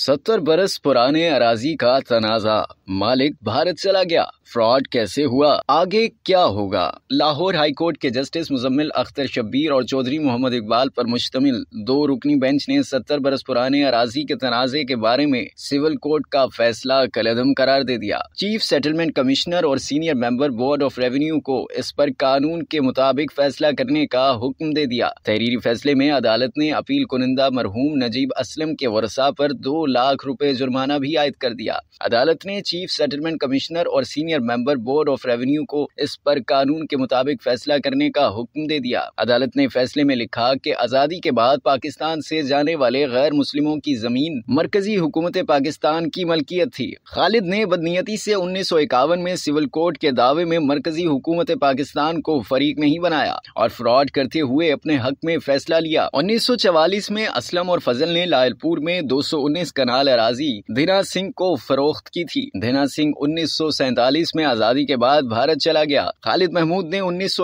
सत्तर बरस पुराने अराजी का तनाजा मालिक भारत चला गया फ्रॉड कैसे हुआ आगे क्या होगा लाहौर हाई कोर्ट के जस्टिस मुजम्मिल अख्तर शब्बीर और चौधरी मोहम्मद इकबाल पर मुश्तमिल दो रुकनी बेंच ने सत्तर बरस पुराने अराजी के तनाजे के बारे में सिविल कोर्ट का फैसला कलदम करार दे दिया चीफ सेटलमेंट कमिश्नर और senior member board of revenue को इस पर कानून के मुताबिक फैसला करने का हुक्म दे दिया तहरीरी फैसले में अदालत ने अपील कुनिंदा मरहूम नजीब असलम के वर्षा पर दो लाख रुपए जुर्माना भी आयद कर दिया अदालत ने चीफ सेटलमेंट कमिश्नर और senior member board of revenue को इस पर कानून के मुताबिक फैसला करने का हुक्म दे दिया अदालत ने फैसले में लिखा कि आज़ादी के बाद पाकिस्तान से जाने वाले गैर मुस्लिमों की जमीन मरकजी हुकूमत पाकिस्तान की मलकियत थी खालिद ने बदनीयती से उन्नीस सौ इक्यावन में सिविल कोर्ट के दावे में मरकजी हुकूमत पाकिस्तान को फरीक नहीं बनाया और फ्रॉड करते हुए अपने हक में फैसला लिया उन्नीस सौ चवालीस में असलम और फजल ने लायलपुर में दो सौ उन्नीस कनाल अराजी धीना सिंह को फरोख्त की थी धीना सिंह उन्नीस में आज़ादी के बाद भारत चला गया खालिद महमूद ने उन्नीस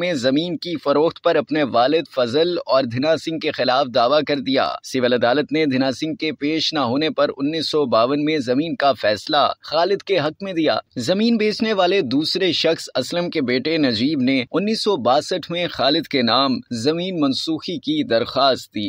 में जमीन की फरोख्त पर अपने वालिद फजल और धीना सिंह के खिलाफ दावा कर दिया सिविल अदालत ने धीना सिंह के पेश न होने पर उन्नीस में जमीन का फैसला खालिद के हक में दिया जमीन बेचने वाले दूसरे शख्स असलम के बेटे नजीब ने उन्नीस में खालिद के नाम जमीन मनसूखी की दरख्वास्त दी